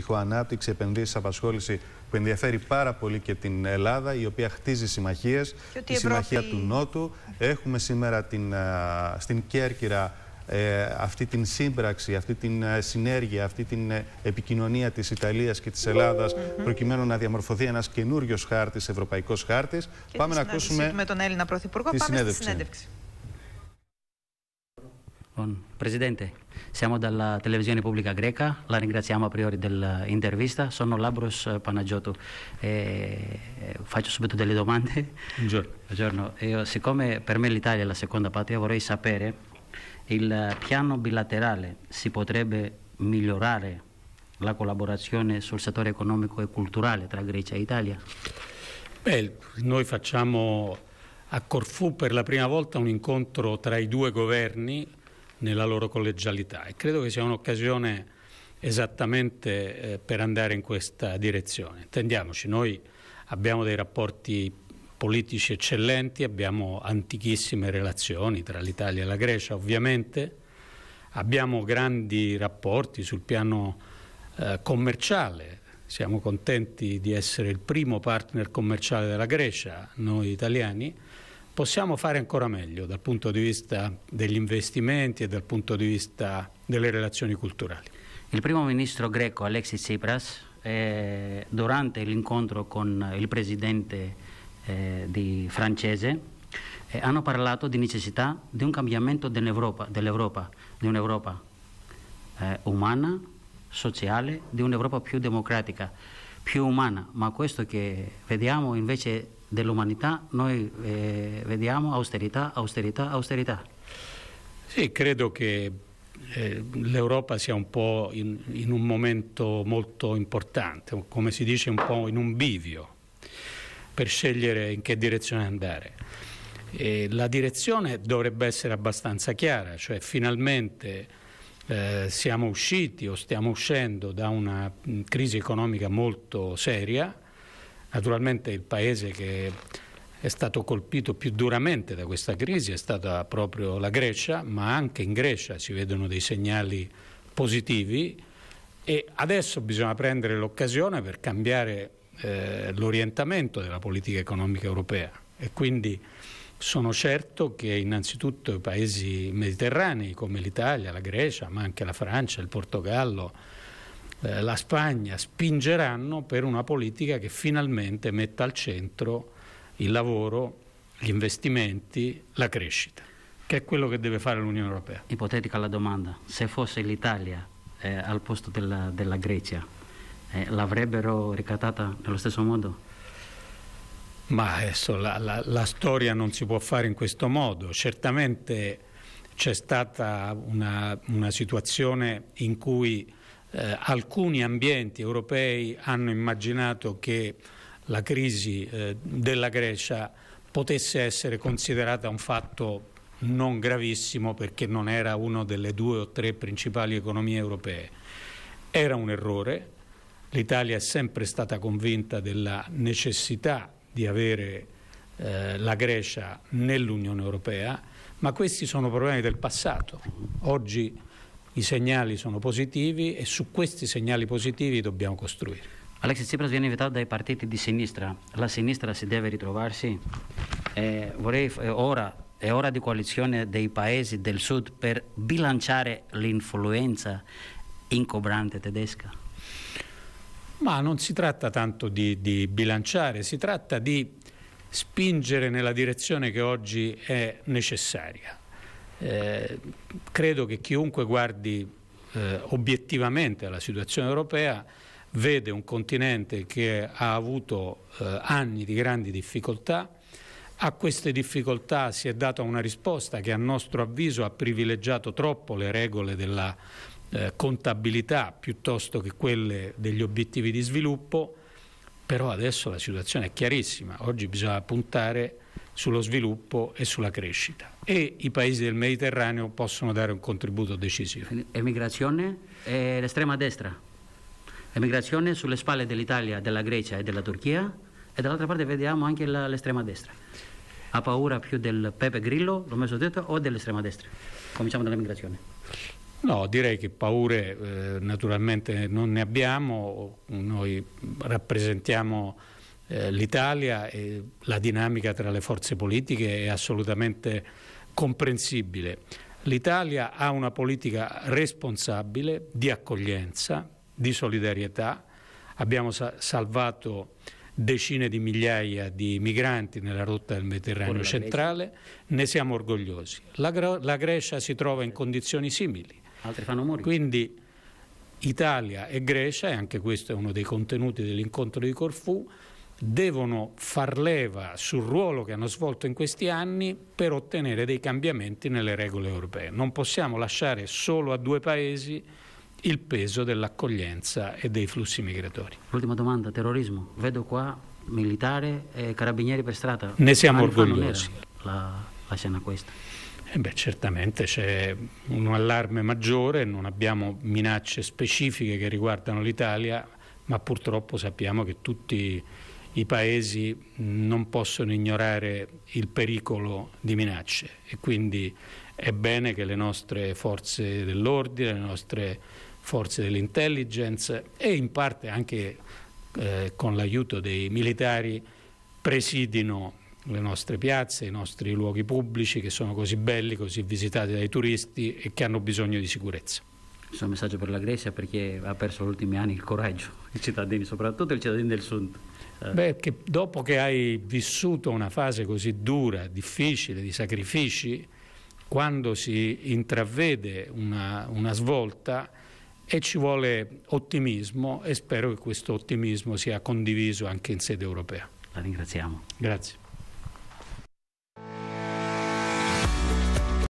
τυχοανάπτυξη, επενδύσει, απασχόληση που ενδιαφέρει πάρα πολύ και την Ελλάδα, η οποία χτίζει συμμαχίε. Η Συμμαχία του Νότου. Έχουμε σήμερα την, στην Κέρκυρα ε, αυτή την σύμπραξη, αυτή την ε, συνέργεια, αυτή την ε, επικοινωνία της Ιταλίας και της Ελλάδας προκειμένου να διαμορφωθεί ένας καινούριο χάρτης, ευρωπαϊκός χάρτης. Πάμε να ακούσουμε με τον Έλληνα Πρωθυπουργό. στη συνέντευξη. Buon Presidente, siamo dalla televisione pubblica greca, la ringraziamo a priori dell'intervista, sono Labros Panagiotu e eh, faccio subito delle domande. Buongiorno. Buongiorno. Io, siccome per me l'Italia è la seconda patria vorrei sapere il piano bilaterale si potrebbe migliorare la collaborazione sul settore economico e culturale tra Grecia e Italia? Beh, noi facciamo a Corfù per la prima volta un incontro tra i due governi nella loro collegialità e credo che sia un'occasione esattamente eh, per andare in questa direzione. Intendiamoci, noi abbiamo dei rapporti politici eccellenti, abbiamo antichissime relazioni tra l'Italia e la Grecia ovviamente, abbiamo grandi rapporti sul piano eh, commerciale, siamo contenti di essere il primo partner commerciale della Grecia, noi italiani, possiamo fare ancora meglio dal punto di vista degli investimenti e dal punto di vista delle relazioni culturali. Il primo ministro greco Alexis Tsipras eh, durante l'incontro con il presidente eh, di francese eh, hanno parlato di necessità di un cambiamento dell'Europa, dell di un'Europa eh, umana, sociale, di un'Europa più democratica, più umana, ma questo che vediamo invece dell'umanità noi eh, vediamo austerità, austerità, austerità. Sì, credo che eh, l'Europa sia un po' in, in, un momento molto importante, come si dice un po' in un bivio, per scegliere in che direzione andare. E la direzione dovrebbe essere abbastanza chiara, cioè finalmente eh, siamo usciti o stiamo uscendo da una mm, crisi economica molto seria, Naturalmente il paese che è stato colpito più duramente da questa crisi è stata proprio la Grecia, ma anche in Grecia si vedono dei segnali positivi e adesso bisogna prendere l'occasione per cambiare eh, l'orientamento della politica economica europea e quindi sono certo che innanzitutto i paesi mediterranei come l'Italia, la Grecia, ma anche la Francia, il Portogallo, eh, la Spagna spingeranno per una politica che finalmente metta al centro il lavoro, gli investimenti, la crescita, che è quello che deve fare l'Unione Europea. Ipotetica la domanda, se fosse l'Italia eh, al posto della, della Grecia, eh, l'avrebbero ricattata nello stesso modo? Ma adesso la, la, la, storia non si può fare in questo modo. Certamente c'è stata una, una situazione in cui eh, alcuni ambienti europei hanno immaginato che la crisi eh, della Grecia potesse essere considerata un fatto non gravissimo perché non era una delle due o tre principali economie europee. Era un errore, l'Italia è sempre stata convinta della necessità di avere eh, la Grecia nell'Unione Europea, ma questi sono problemi del passato. Oggi i segnali sono positivi e su questi segnali positivi dobbiamo costruire. Alexis Tsipras viene invitato dai partiti di sinistra, la sinistra si deve ritrovarsi, eh, vorrei, è, eh, ora, è ora di coalizione dei paesi del sud per bilanciare l'influenza incobrante tedesca? Ma non si tratta tanto di, di bilanciare, si tratta di spingere nella direzione che oggi è necessaria. Eh, credo che chiunque guardi eh, obiettivamente alla situazione europea vede un continente che ha avuto eh, anni di grandi difficoltà, a queste difficoltà si è data una risposta che a nostro avviso ha privilegiato troppo le regole della eh, contabilità piuttosto che quelle degli obiettivi di sviluppo, però adesso la situazione è chiarissima, oggi bisogna puntare sullo sviluppo e sulla crescita. E i paesi del Mediterraneo possono dare un contributo decisivo. Emigrazione e l'estrema destra. Emigrazione sulle spalle dell'Italia, della Grecia e della Turchia e dall'altra parte vediamo anche la, l'estrema destra. Ha paura più del Pepe Grillo, l'ho messo detto, o dell'estrema destra? Cominciamo dall'emigrazione. No, direi che paure eh, naturalmente non ne abbiamo, noi rappresentiamo eh, l'Italia e la dinamica tra le forze politiche è assolutamente comprensibile. L'Italia ha una politica responsabile di accoglienza, di solidarietà. Abbiamo sa- salvato decine di migliaia di migranti nella rotta del Mediterraneo centrale, ne siamo orgogliosi. La, Gro- la, Grecia si trova in condizioni simili. Quindi Italia e Grecia, e anche questo è uno dei contenuti dell'incontro di Corfù, devono far leva sul ruolo che hanno svolto in questi anni per ottenere dei cambiamenti nelle regole europee. Non possiamo lasciare solo a due paesi il peso dell'accoglienza e dei flussi migratori. Ultima domanda, terrorismo. Vedo qua militare e carabinieri per strada. Ne siamo Anni orgogliosi. La, la scena questa. Eh beh, certamente c'è un allarme maggiore, non abbiamo minacce specifiche che riguardano l'Italia, ma purtroppo sappiamo che tutti i paesi non possono ignorare il pericolo di minacce e quindi è bene che le nostre forze dell'ordine, le nostre forze dell'intelligence e in parte anche eh, con l'aiuto dei militari presidino le nostre piazze, i nostri luoghi pubblici che sono così belli, così visitati dai turisti e che hanno bisogno di sicurezza. Il suo messaggio per la Grecia perché ha perso negli ultimi anni il coraggio, i cittadini, soprattutto i cittadini del sud. Eh. Beh, che dopo che hai vissuto una fase così dura, difficile, di sacrifici, quando si intravede una, una svolta e ci vuole ottimismo e spero che questo ottimismo sia condiviso anche in sede europea. La ringraziamo. Grazie.